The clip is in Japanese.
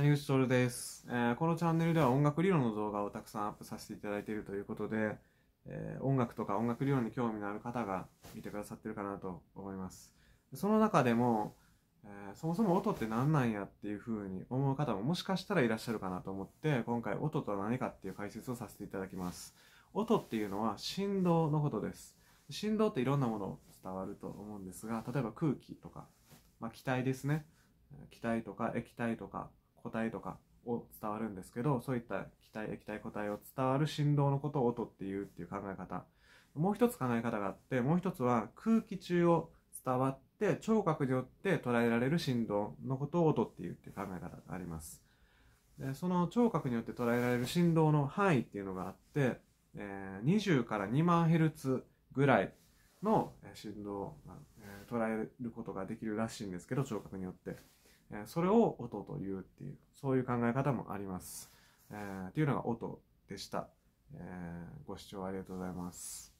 谷口徹です、えー、このチャンネルでは音楽理論の動画をたくさんアップさせていただいているということで、えー、音楽とか音楽理論に興味のある方が見てくださってるかなと思いますその中でも、えー、そもそも音って何なんやっていうふうに思う方ももしかしたらいらっしゃるかなと思って今回音とは何かっていう解説をさせていただきます音っていうのは振動のことです振動っていろんなもの伝わると思うんですが例えば空気とか、まあ、気体ですね気体とか液体とか個体とかを伝わるんですけどそういった気体液体固体を伝わる振動のことを音っていうっていう考え方もう一つ考え方があってもう一つは空気中を伝わって聴覚によって捉えられる振動のことを音っていうっていう考え方がありますでその聴覚によって捉えられる振動の範囲っていうのがあって、えー、20から2万ヘルツぐらいの振動を捉えることができるらしいんですけど聴覚によってえそれを音というっていうそういう考え方もあります、えー、っていうのが音でした、えー、ご視聴ありがとうございます